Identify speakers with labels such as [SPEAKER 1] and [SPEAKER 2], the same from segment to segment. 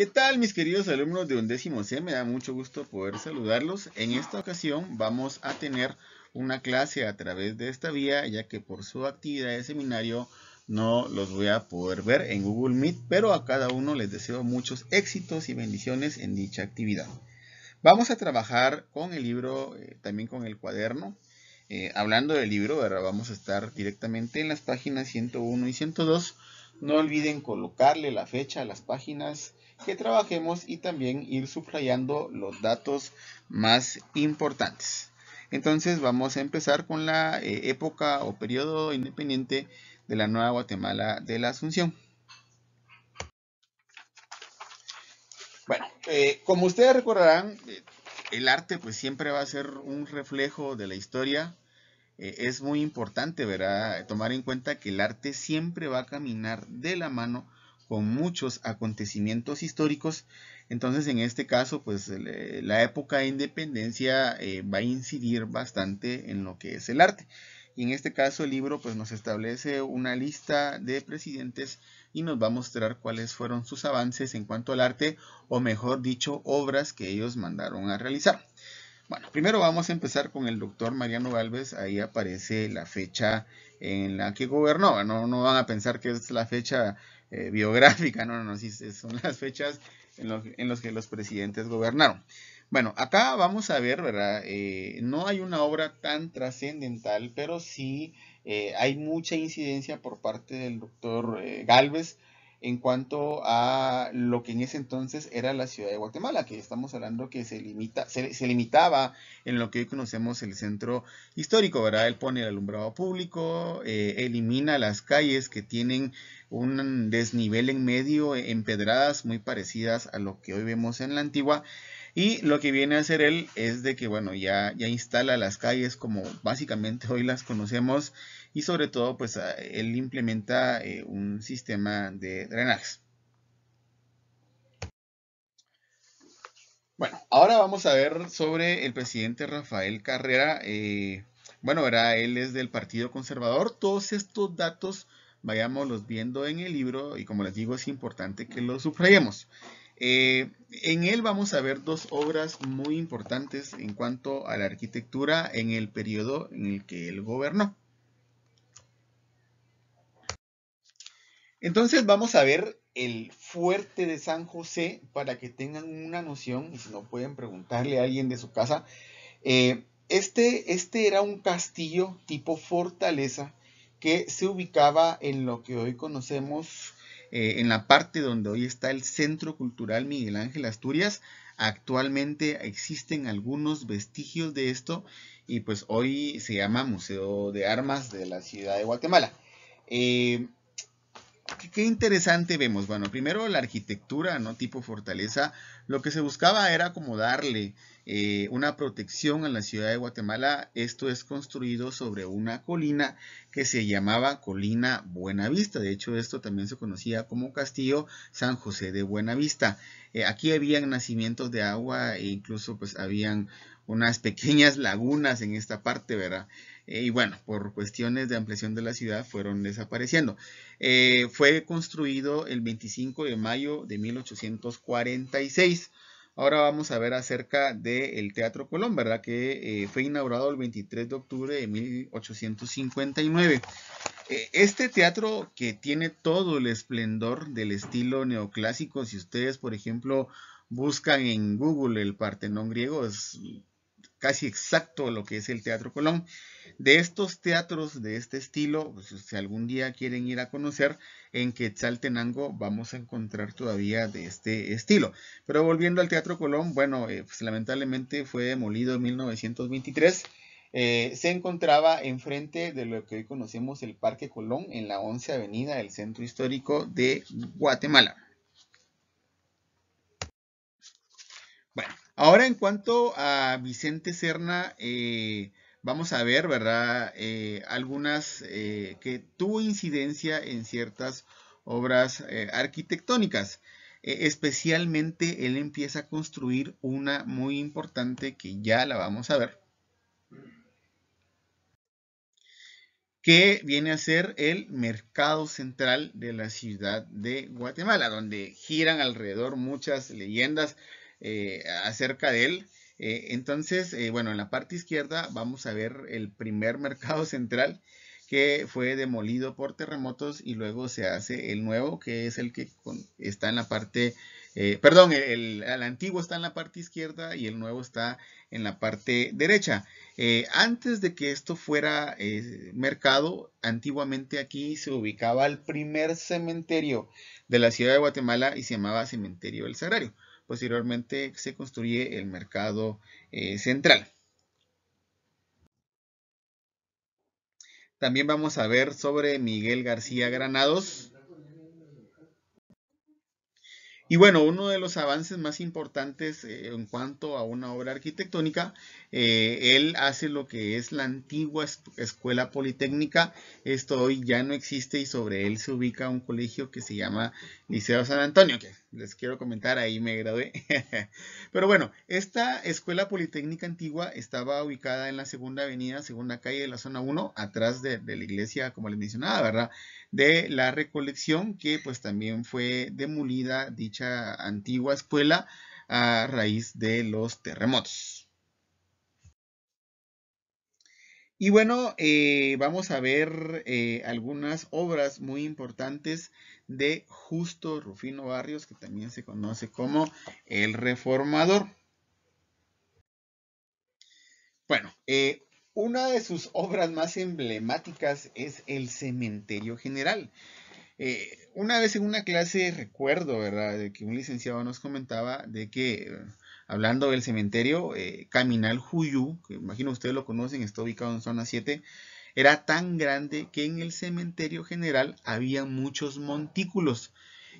[SPEAKER 1] ¿Qué tal mis queridos alumnos de undécimo C? Me da mucho gusto poder saludarlos. En esta ocasión vamos a tener una clase a través de esta vía, ya que por su actividad de seminario no los voy a poder ver en Google Meet, pero a cada uno les deseo muchos éxitos y bendiciones en dicha actividad. Vamos a trabajar con el libro, eh, también con el cuaderno. Eh, hablando del libro, vamos a estar directamente en las páginas 101 y 102 no olviden colocarle la fecha a las páginas que trabajemos y también ir subrayando los datos más importantes. Entonces vamos a empezar con la eh, época o periodo independiente de la Nueva Guatemala de la Asunción. Bueno, eh, como ustedes recordarán, eh, el arte pues siempre va a ser un reflejo de la historia, eh, es muy importante, Tomar en cuenta que el arte siempre va a caminar de la mano con muchos acontecimientos históricos. Entonces, en este caso, pues eh, la época de independencia eh, va a incidir bastante en lo que es el arte. Y en este caso el libro pues nos establece una lista de presidentes y nos va a mostrar cuáles fueron sus avances en cuanto al arte o mejor dicho obras que ellos mandaron a realizar. Bueno, primero vamos a empezar con el doctor Mariano Galvez. Ahí aparece la fecha en la que gobernó. No, van a pensar que es la fecha eh, biográfica, no, no, no, son las fechas en, las que los presidentes gobernaron. Bueno, acá vamos a ver, ¿verdad? Eh, no hay una obra tan trascendental, pero sí eh, hay mucha incidencia por parte del doctor Galvez en cuanto a lo que en ese entonces era la ciudad de Guatemala, que estamos hablando que se, limita, se, limitaba en lo que hoy conocemos el centro histórico, ¿verdad? Él pone el alumbrado público, eh, elimina las calles que tienen un desnivel en medio, empedradas muy parecidas a lo que hoy vemos en la antigua, y lo que viene a hacer él es de que, bueno, ya, ya instala las calles como básicamente hoy las conocemos y sobre todo, pues él implementa eh, un sistema de drenajes. Bueno, ahora vamos a ver sobre el presidente Rafael Carrera. Eh, bueno, era, él es del Partido Conservador. Todos estos datos vayamos los viendo en el libro y como les digo es importante que los subrayemos. Eh, en él vamos a ver dos obras muy importantes en cuanto a la arquitectura en el periodo en el que él gobernó. Entonces vamos a ver el fuerte de San José para que tengan una noción, y si no pueden preguntarle a alguien de su casa. Eh, este, este era un castillo tipo fortaleza que se ubicaba en lo que hoy conocemos eh, en la parte donde hoy está el Centro Cultural Miguel Ángel Asturias, actualmente existen algunos vestigios de esto y pues hoy se llama Museo de Armas de la Ciudad de Guatemala. Eh, qué, interesante vemos. Bueno, primero la arquitectura, ¿no? Tipo fortaleza. Lo que se buscaba era como darle eh, una protección a la ciudad de Guatemala. Esto es construido sobre una colina que se llamaba Colina Buenavista. De hecho, esto también se conocía como Castillo San José de Buenavista. Eh, aquí habían nacimientos de agua e incluso pues habían unas pequeñas lagunas en esta parte, ¿verdad? Eh, y bueno, por cuestiones de ampliación de la ciudad fueron desapareciendo. Eh, fue construido el 25 de mayo de 1846. Ahora vamos a ver acerca del Teatro Colón, ¿verdad? Que eh, fue inaugurado el 23 de octubre de 1859. Este teatro que tiene todo el esplendor del estilo neoclásico, si ustedes, por ejemplo, buscan en Google el Partenón griego, es casi exacto lo que es el Teatro Colón. De estos teatros de este estilo, pues, si algún día quieren ir a conocer, en Quetzaltenango vamos a encontrar todavía de este estilo. Pero volviendo al Teatro Colón, bueno, eh, pues, lamentablemente fue demolido en 1923. Eh, se encontraba enfrente de lo que hoy conocemos el Parque Colón en la 11 Avenida del Centro Histórico de Guatemala. Ahora en cuanto a Vicente Serna, eh, vamos a ver, ¿verdad? Eh, algunas eh, que tuvo incidencia en ciertas obras arquitectónicas. especialmente él empieza a construir una muy importante que ya la vamos a ver. que viene a ser el mercado central de la ciudad de Guatemala, donde giran alrededor muchas leyendas eh, acerca de él. Eh, entonces, eh, bueno, en la parte izquierda vamos a ver el primer mercado central que fue demolido por terremotos y luego se hace el nuevo, que es el que está en la parte, perdón, el, el, antiguo está en la parte izquierda y el nuevo está en la parte derecha. antes de que esto fuera mercado, antiguamente aquí se ubicaba el primer cementerio de la ciudad de Guatemala y se llamaba Cementerio del Sagrario. Posteriormente se construye el mercado eh, central. También vamos a ver sobre Miguel García Granados, y bueno, uno de los avances más importantes eh, en cuanto a una obra arquitectónica, eh, él hace lo que es la antigua escuela politécnica, esto hoy ya no existe y sobre él se ubica un colegio que se llama Liceo San Antonio, que les quiero comentar, ahí me gradué. Pero bueno, esta escuela politécnica antigua estaba ubicada en la segunda avenida, segunda calle de la zona 1, atrás de, de la iglesia, como les mencionaba, ¿verdad? de la recolección que pues también fue demolida dicha antigua escuela a raíz de los terremotos. Y bueno, eh, vamos a ver eh, algunas obras muy importantes de Justo Rufino Barrios, que también se conoce como el reformador. Bueno, eh, una de sus obras más emblemáticas es El Cementerio General. Eh, una vez en una clase recuerdo, ¿verdad?, de que un licenciado nos comentaba de que, hablando del cementerio, eh, Caminal Juyú, que imagino ustedes lo conocen, está ubicado en zona 7, era tan grande que en el cementerio general había muchos montículos,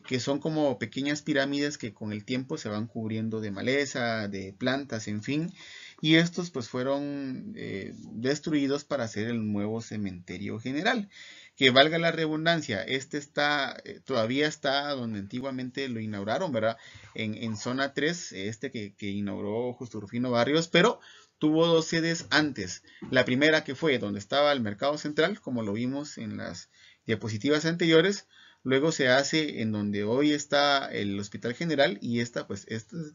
[SPEAKER 1] que son como pequeñas pirámides que con el tiempo se van cubriendo de maleza, de plantas, en fin y estos pues fueron eh, destruidos para hacer el nuevo cementerio general. Que valga la redundancia, este está, eh, todavía está donde antiguamente lo inauguraron, ¿verdad? En, zona 3, este que, que inauguró Justo Rufino Barrios, pero tuvo dos sedes antes. La primera que fue donde estaba el mercado central, como lo vimos en las diapositivas anteriores, Luego se hace en donde hoy está el Hospital General y esta, pues,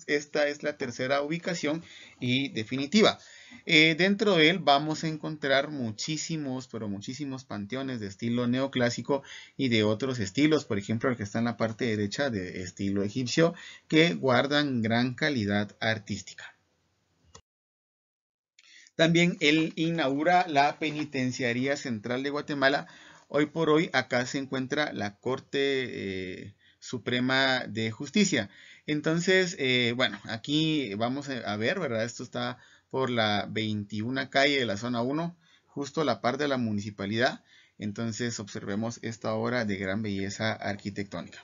[SPEAKER 1] esta, es la tercera ubicación y definitiva. Eh, dentro de él vamos a encontrar muchísimos, pero muchísimos panteones de estilo neoclásico y de otros estilos, por ejemplo el que está en la parte derecha de estilo egipcio, que guardan gran calidad artística. También él inaugura la Penitenciaría Central de Guatemala, Hoy por hoy acá se encuentra la Corte eh, Suprema de Justicia. Entonces, eh, bueno, aquí vamos a ver, ¿verdad? Esto está por la 21 calle de la zona 1, justo a la par de la municipalidad. Entonces observemos esta obra de gran belleza arquitectónica.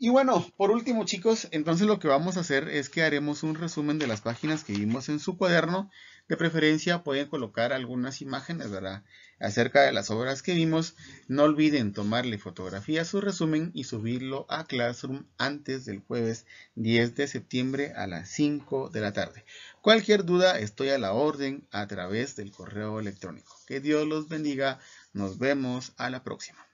[SPEAKER 1] Y bueno, por último chicos, entonces lo que vamos a hacer es que haremos un resumen de las páginas que vimos en su cuaderno de preferencia pueden colocar algunas imágenes acerca de las obras que vimos. No olviden tomarle fotografía su resumen y subirlo a Classroom antes del jueves 10 de septiembre a las 5 de la tarde. Cualquier duda estoy a la orden a través del correo electrónico. Que Dios los bendiga. Nos vemos a la próxima.